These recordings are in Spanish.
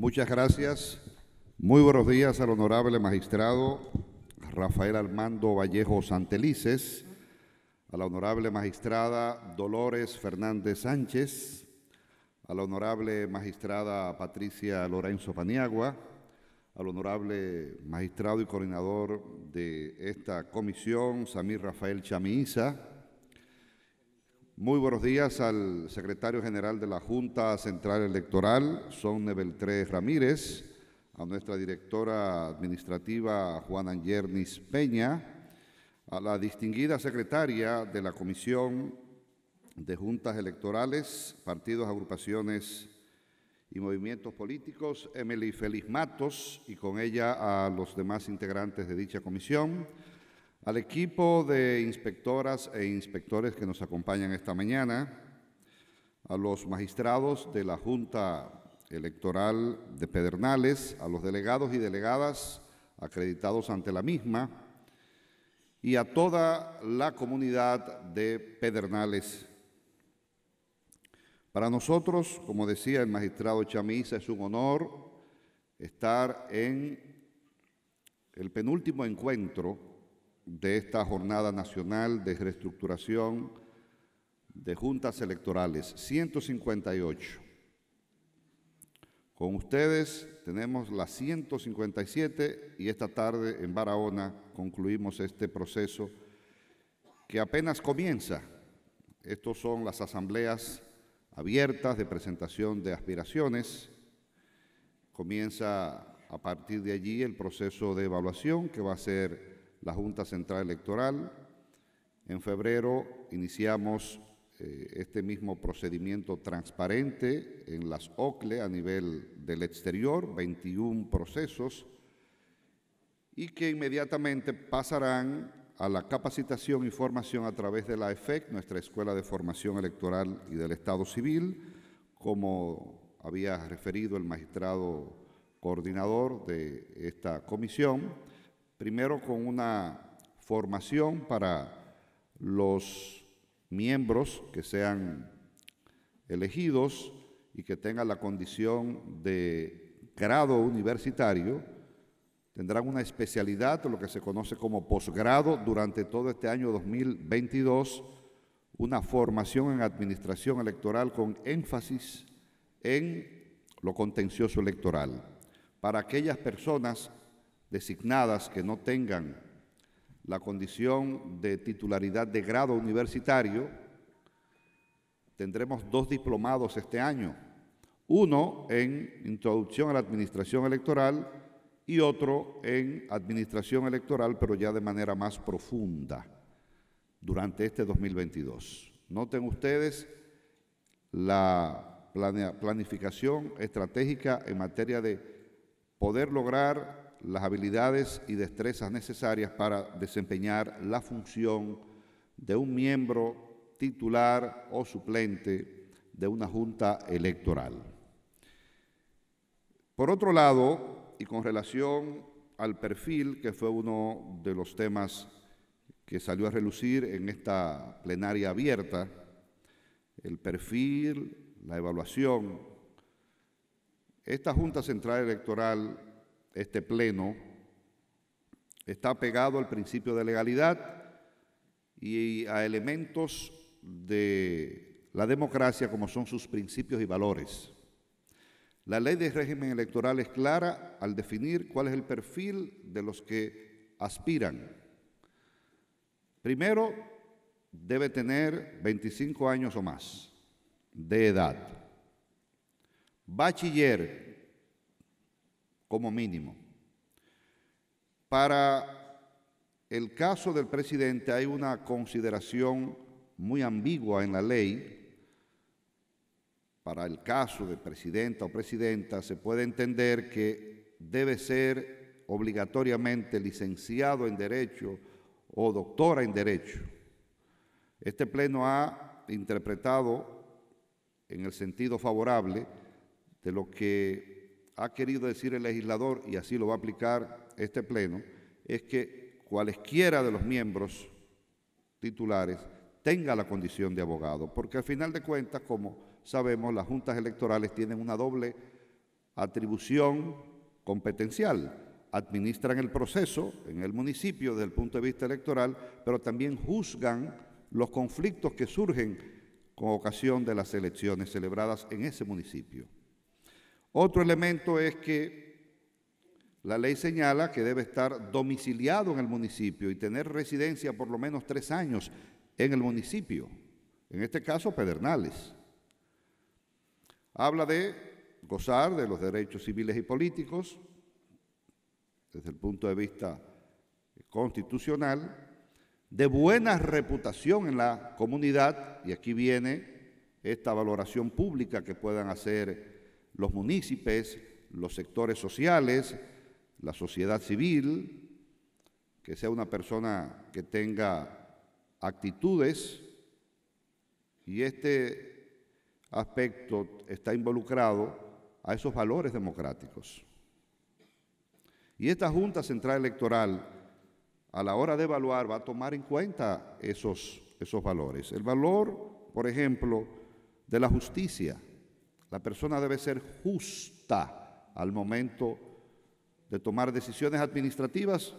Muchas gracias. Muy buenos días al honorable magistrado Rafael Armando Vallejo Santelices, a la honorable magistrada Dolores Fernández Sánchez, a la honorable magistrada Patricia Lorenzo Paniagua, al honorable magistrado y coordinador de esta comisión, Samir Rafael Chamiza, muy buenos días al secretario general de la Junta Central Electoral, Sonne Beltrés Ramírez, a nuestra directora administrativa, Juana Yernis Peña, a la distinguida secretaria de la Comisión de Juntas Electorales, Partidos, Agrupaciones y Movimientos Políticos, Emily Feliz Matos, y con ella a los demás integrantes de dicha comisión, al equipo de inspectoras e inspectores que nos acompañan esta mañana, a los magistrados de la Junta Electoral de Pedernales, a los delegados y delegadas acreditados ante la misma y a toda la comunidad de Pedernales. Para nosotros, como decía el magistrado Chamisa, es un honor estar en el penúltimo encuentro de esta jornada nacional de reestructuración de juntas electorales, 158. Con ustedes tenemos las 157 y esta tarde en Barahona concluimos este proceso que apenas comienza. Estos son las asambleas abiertas de presentación de aspiraciones. Comienza a partir de allí el proceso de evaluación que va a ser la Junta Central Electoral. En febrero iniciamos eh, este mismo procedimiento transparente en las OCLE a nivel del exterior, 21 procesos, y que inmediatamente pasarán a la capacitación y formación a través de la EFEC, nuestra Escuela de Formación Electoral y del Estado Civil, como había referido el magistrado coordinador de esta comisión. Primero con una formación para los miembros que sean elegidos y que tengan la condición de grado universitario, tendrán una especialidad, lo que se conoce como posgrado, durante todo este año 2022, una formación en administración electoral con énfasis en lo contencioso electoral. Para aquellas personas designadas que no tengan la condición de titularidad de grado universitario, tendremos dos diplomados este año, uno en Introducción a la Administración Electoral y otro en Administración Electoral, pero ya de manera más profunda durante este 2022. Noten ustedes la planificación estratégica en materia de poder lograr las habilidades y destrezas necesarias para desempeñar la función de un miembro titular o suplente de una junta electoral. Por otro lado, y con relación al perfil, que fue uno de los temas que salió a relucir en esta plenaria abierta, el perfil, la evaluación, esta Junta Central Electoral este pleno está pegado al principio de legalidad y a elementos de la democracia como son sus principios y valores. La ley de régimen electoral es clara al definir cuál es el perfil de los que aspiran. Primero, debe tener 25 años o más de edad. Bachiller, como mínimo. Para el caso del presidente hay una consideración muy ambigua en la ley. Para el caso de presidenta o presidenta se puede entender que debe ser obligatoriamente licenciado en Derecho o doctora en Derecho. Este Pleno ha interpretado en el sentido favorable de lo que ha querido decir el legislador, y así lo va a aplicar este Pleno, es que cualesquiera de los miembros titulares tenga la condición de abogado, porque al final de cuentas, como sabemos, las juntas electorales tienen una doble atribución competencial. Administran el proceso en el municipio desde el punto de vista electoral, pero también juzgan los conflictos que surgen con ocasión de las elecciones celebradas en ese municipio. Otro elemento es que la ley señala que debe estar domiciliado en el municipio y tener residencia por lo menos tres años en el municipio, en este caso Pedernales. Habla de gozar de los derechos civiles y políticos desde el punto de vista constitucional, de buena reputación en la comunidad, y aquí viene esta valoración pública que puedan hacer los municipios, los sectores sociales, la sociedad civil, que sea una persona que tenga actitudes y este aspecto está involucrado a esos valores democráticos. Y esta Junta Central Electoral, a la hora de evaluar, va a tomar en cuenta esos, esos valores. El valor, por ejemplo, de la justicia la persona debe ser justa al momento de tomar decisiones administrativas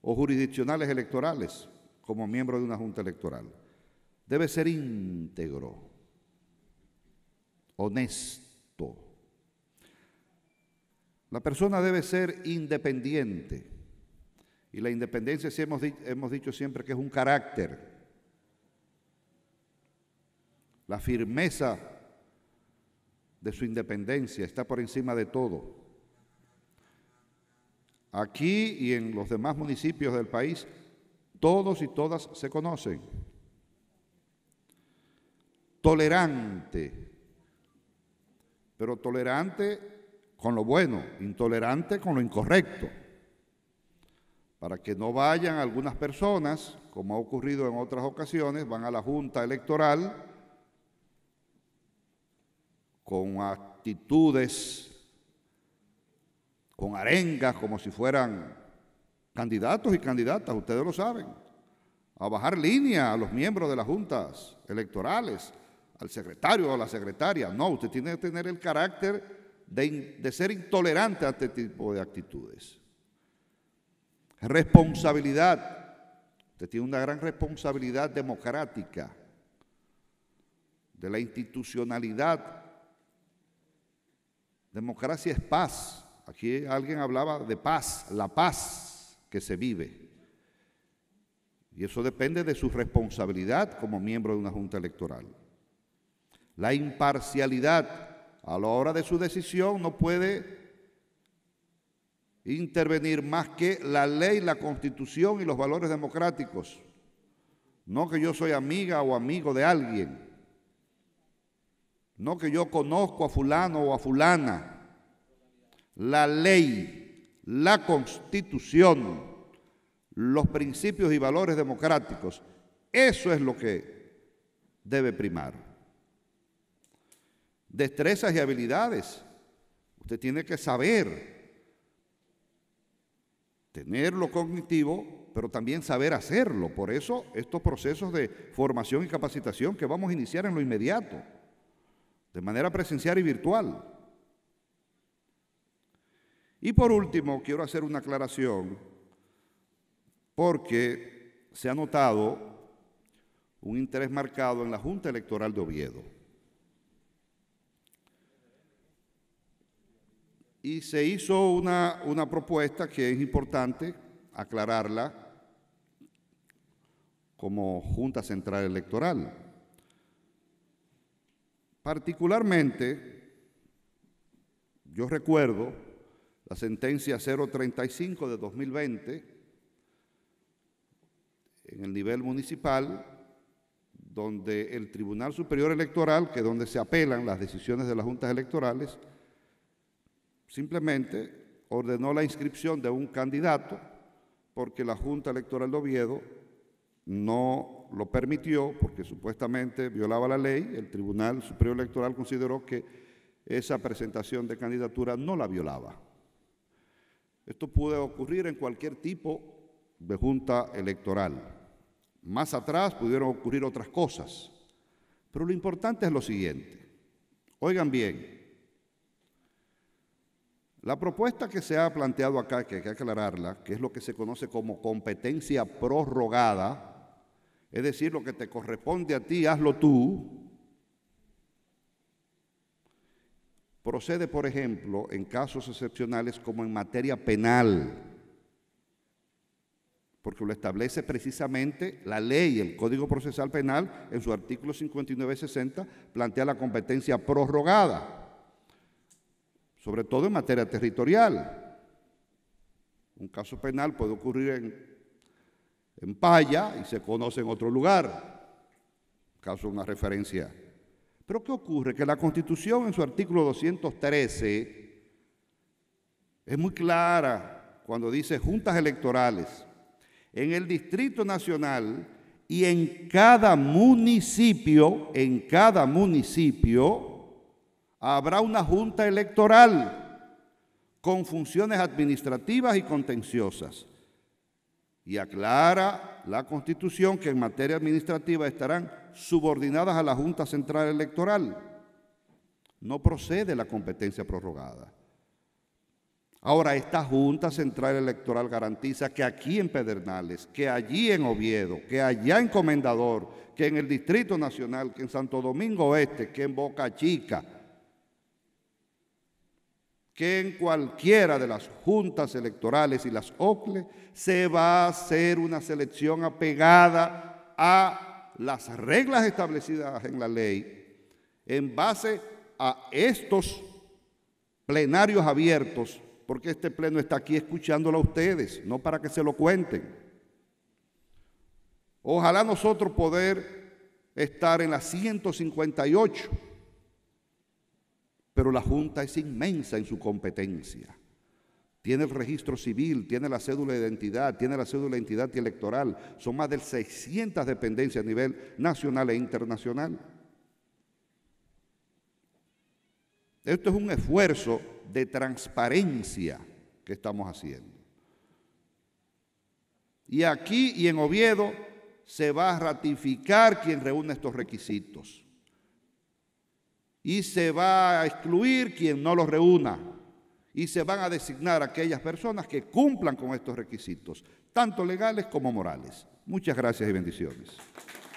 o jurisdiccionales electorales como miembro de una junta electoral. Debe ser íntegro, honesto. La persona debe ser independiente. Y la independencia hemos, hemos dicho siempre que es un carácter. La firmeza de su independencia, está por encima de todo. Aquí y en los demás municipios del país, todos y todas se conocen. Tolerante, pero tolerante con lo bueno, intolerante con lo incorrecto, para que no vayan algunas personas, como ha ocurrido en otras ocasiones, van a la Junta Electoral con actitudes, con arengas, como si fueran candidatos y candidatas, ustedes lo saben, a bajar línea a los miembros de las juntas electorales, al secretario o a la secretaria. No, usted tiene que tener el carácter de, ser intolerante a este tipo de actitudes. Responsabilidad. Usted tiene una gran responsabilidad democrática de la institucionalidad Democracia es paz. Aquí alguien hablaba de paz, la paz que se vive. Y eso depende de su responsabilidad como miembro de una junta electoral. La imparcialidad a la hora de su decisión no puede intervenir más que la ley, la constitución y los valores democráticos. No que yo soy amiga o amigo de alguien. No que yo conozco a fulano o a fulana. La ley, la constitución, los principios y valores democráticos, eso es lo que debe primar. Destrezas y habilidades. Usted tiene que saber tener lo cognitivo, pero también saber hacerlo. Por eso estos procesos de formación y capacitación que vamos a iniciar en lo inmediato de manera presencial y virtual. Y por último, quiero hacer una aclaración porque se ha notado un interés marcado en la Junta Electoral de Oviedo. Y se hizo una, una propuesta que es importante aclararla como Junta Central Electoral. Particularmente, yo recuerdo la sentencia 035 de 2020 en el nivel municipal, donde el Tribunal Superior Electoral, que es donde se apelan las decisiones de las juntas electorales, simplemente ordenó la inscripción de un candidato porque la Junta Electoral de Oviedo no lo permitió porque supuestamente violaba la ley, el Tribunal Superior Electoral consideró que esa presentación de candidatura no la violaba. Esto puede ocurrir en cualquier tipo de junta electoral. Más atrás pudieron ocurrir otras cosas, pero lo importante es lo siguiente. Oigan bien, la propuesta que se ha planteado acá, que hay que aclararla, que es lo que se conoce como competencia prorrogada, es decir, lo que te corresponde a ti, hazlo tú. Procede, por ejemplo, en casos excepcionales como en materia penal, porque lo establece precisamente la ley, el Código Procesal Penal, en su artículo 59-60, plantea la competencia prorrogada, sobre todo en materia territorial. Un caso penal puede ocurrir en en Paya y se conoce en otro lugar. Caso una referencia. Pero ¿qué ocurre? Que la Constitución en su artículo 213 es muy clara cuando dice juntas electorales en el Distrito Nacional y en cada municipio, en cada municipio habrá una junta electoral con funciones administrativas y contenciosas y aclara la Constitución que en materia administrativa estarán subordinadas a la Junta Central Electoral. No procede la competencia prorrogada. Ahora, esta Junta Central Electoral garantiza que aquí en Pedernales, que allí en Oviedo, que allá en Comendador, que en el Distrito Nacional, que en Santo Domingo Oeste, que en Boca Chica, que en cualquiera de las juntas electorales y las OCLE se va a hacer una selección apegada a las reglas establecidas en la ley en base a estos plenarios abiertos, porque este pleno está aquí escuchándolo a ustedes, no para que se lo cuenten. Ojalá nosotros poder estar en las 158 pero la Junta es inmensa en su competencia. Tiene el registro civil, tiene la cédula de identidad, tiene la cédula de identidad electoral. Son más de 600 dependencias a nivel nacional e internacional. Esto es un esfuerzo de transparencia que estamos haciendo. Y aquí y en Oviedo se va a ratificar quien reúne estos requisitos y se va a excluir quien no los reúna y se van a designar aquellas personas que cumplan con estos requisitos, tanto legales como morales. Muchas gracias y bendiciones.